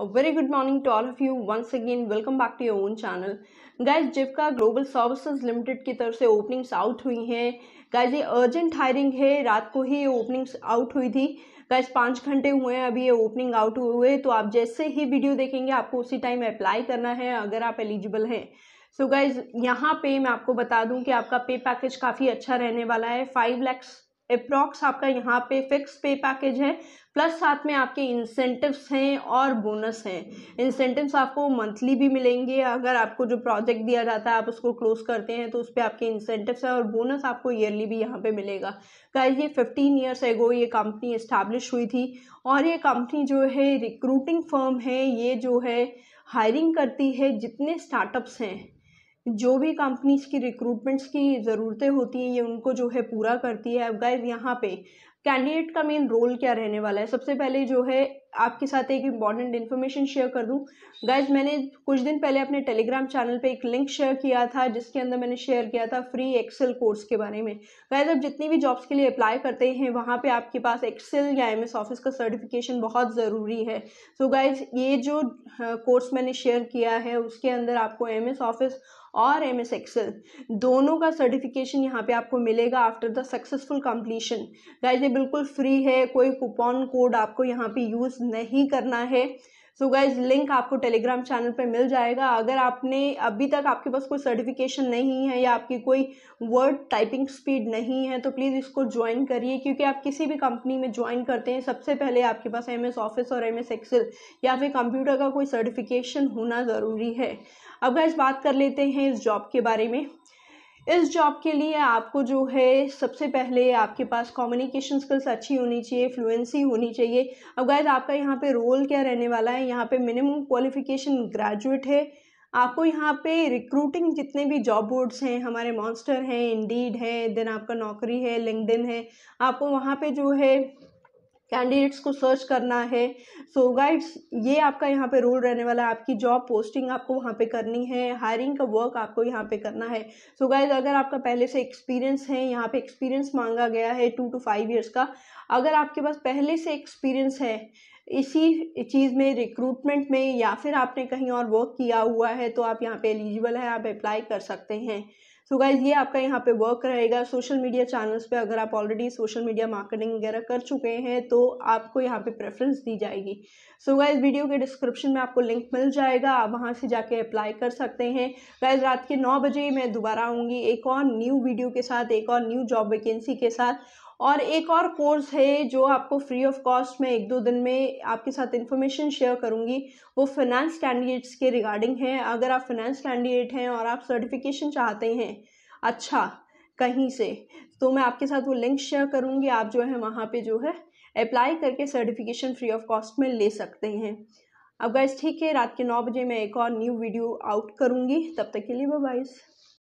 A very good morning to all of you. Once again, welcome back to your own channel. Guys जिपका global services limited की तरफ से openings out हुई हैं guys ये urgent hiring है रात को ही ये ओपनिंग्स आउट हुई थी गाइज पाँच घंटे हुए हैं अभी ये ओपनिंग आउट हुए हुए तो आप जैसे ही वीडियो देखेंगे आपको उसी टाइम अप्लाई करना है अगर आप एलिजिबल हैं सो गाइज यहाँ पे मैं आपको बता दूं कि आपका पे पैकेज काफ़ी अच्छा रहने वाला है फाइव लैक्स अप्रॉक्स आपका यहाँ पे फिक्स पे पैकेज है प्लस साथ में आपके इंसेंटिव्स हैं और बोनस हैं इंसेंटिव्स आपको मंथली भी मिलेंगे अगर आपको जो प्रोजेक्ट दिया जाता है आप उसको क्लोज करते हैं तो उस पर आपके इंसेंटिव्स हैं और बोनस आपको ईयरली भी यहाँ पे मिलेगा गाइस ये फिफ्टीन ईयर्स एगो ये कंपनी इस्टेब्लिश हुई थी और ये कंपनी जो है रिक्रूटिंग फर्म है ये जो है हायरिंग करती है जितने स्टार्टअप्स हैं जो भी कंपनीज़ की रिक्रूटमेंट्स की ज़रूरतें होती हैं ये उनको जो है पूरा करती है अब गाइज यहाँ पे कैंडिडेट का मेन रोल क्या रहने वाला है सबसे पहले जो है आपके साथ एक इम्पॉर्टेंट इन्फॉर्मेशन शेयर कर दूं गाइज मैंने कुछ दिन पहले अपने टेलीग्राम चैनल पे एक लिंक शेयर किया था जिसके अंदर मैंने शेयर किया था फ्री एक्सेल कोर्स के बारे में गाइज आप जितनी भी जॉब्स के लिए अप्लाई करते हैं वहाँ पे आपके पास एक्सेल या एम ऑफिस का सर्टिफिकेशन बहुत ज़रूरी है सो so गाइज ये जो कोर्स मैंने शेयर किया है उसके अंदर आपको एम ऑफिस और एम एस एक्सेल दोनों का सर्टिफिकेशन यहाँ पे आपको मिलेगा after the successful completion guys यानी बिल्कुल फ्री है कोई कूपन कोड आपको यहाँ पे यूज़ नहीं करना है सो so गाइज लिंक आपको टेलीग्राम चैनल पे मिल जाएगा अगर आपने अभी तक आपके पास कोई सर्टिफिकेशन नहीं है या आपकी कोई वर्ड टाइपिंग स्पीड नहीं है तो प्लीज़ इसको ज्वाइन करिए क्योंकि आप किसी भी कंपनी में ज्वाइन करते हैं सबसे पहले आपके पास एम एस ऑफिस और एम एस एक्सेल या फिर कंप्यूटर का कोई सर्टिफिकेशन होना ज़रूरी है अब गाइज बात कर लेते हैं इस जॉब के बारे में इस जॉब के लिए आपको जो है सबसे पहले आपके पास कम्युनिकेशन स्किल्स अच्छी होनी चाहिए फ्लुएंसी होनी चाहिए अब गाइज आपका यहाँ पे रोल क्या रहने वाला है यहाँ पे मिनिमम क्वालिफिकेशन ग्रेजुएट है आपको यहाँ पे रिक्रूटिंग जितने भी जॉब बोर्ड्स हैं हमारे मॉन्स्टर हैं इंडीड है देन आपका नौकरी है लिंकडिन है आपको वहाँ पे जो है कैंडिडेट्स को सर्च करना है सो so गाइड्स ये आपका यहाँ पे रोल रहने वाला है आपकी जॉब पोस्टिंग आपको वहाँ पे करनी है हायरिंग का वर्क आपको यहाँ पे करना है सो so गाइज अगर आपका पहले से एक्सपीरियंस है यहाँ पे एक्सपीरियंस मांगा गया है टू टू फाइव ईयर्स का अगर आपके पास पहले से एक्सपीरियंस है इसी चीज़ में रिक्रूटमेंट में या फिर आपने कहीं और वर्क किया हुआ है तो आप यहाँ पे एलिजिबल है आप अप्लाई कर सकते हैं सो so गाइज ये आपका यहाँ पे वर्क रहेगा सोशल मीडिया चैनल्स पे अगर आप ऑलरेडी सोशल मीडिया मार्केटिंग वगैरह कर चुके हैं तो आपको यहाँ पे प्रेफरेंस दी जाएगी सो so गाइज वीडियो के डिस्क्रिप्शन में आपको लिंक मिल जाएगा आप वहाँ से जाके अप्लाई कर सकते हैं गाइज रात के नौ बजे मैं दोबारा आऊँगी एक और न्यू वीडियो के साथ एक और न्यू जॉब वैकेंसी के साथ और एक और कोर्स है जो आपको फ्री ऑफ कॉस्ट में एक दो दिन में आपके साथ इन्फॉर्मेशन शेयर करूँगी वो फिनेंस कैंडिडेट्स के रिगार्डिंग है अगर आप फिनेंस कैंडिडेट हैं और आप सर्टिफिकेशन चाहते हैं अच्छा कहीं से तो मैं आपके साथ वो लिंक शेयर करूँगी आप जो है वहाँ पे जो है अप्लाई करके सर्टिफिकेशन फ्री ऑफ कॉस्ट में ले सकते हैं अब गैस ठीक है रात के नौ बजे मैं एक और न्यू वीडियो आउट करूँगी तब तक के लिए बाय